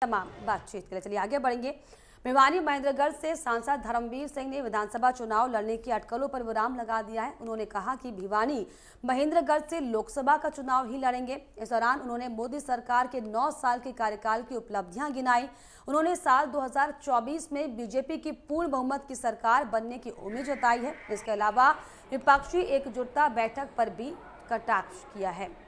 तमाम बातचीत के लिए चलिए आगे बढ़ेंगे भिवानी महेंद्रगढ़ से सांसद धर्मवीर सिंह ने विधानसभा चुनाव लड़ने की अटकलों पर विराम लगा दिया है उन्होंने कहा कि भिवानी महेंद्रगढ़ से लोकसभा का चुनाव ही लड़ेंगे इस दौरान उन्होंने मोदी सरकार के 9 साल के कार्यकाल की उपलब्धियां गिनाई उन्होंने साल 2024 में बीजेपी की पूर्ण बहुमत की सरकार बनने की उम्मीद जताई है इसके अलावा विपक्षी एकजुटता बैठक पर भी कटाक्ष किया है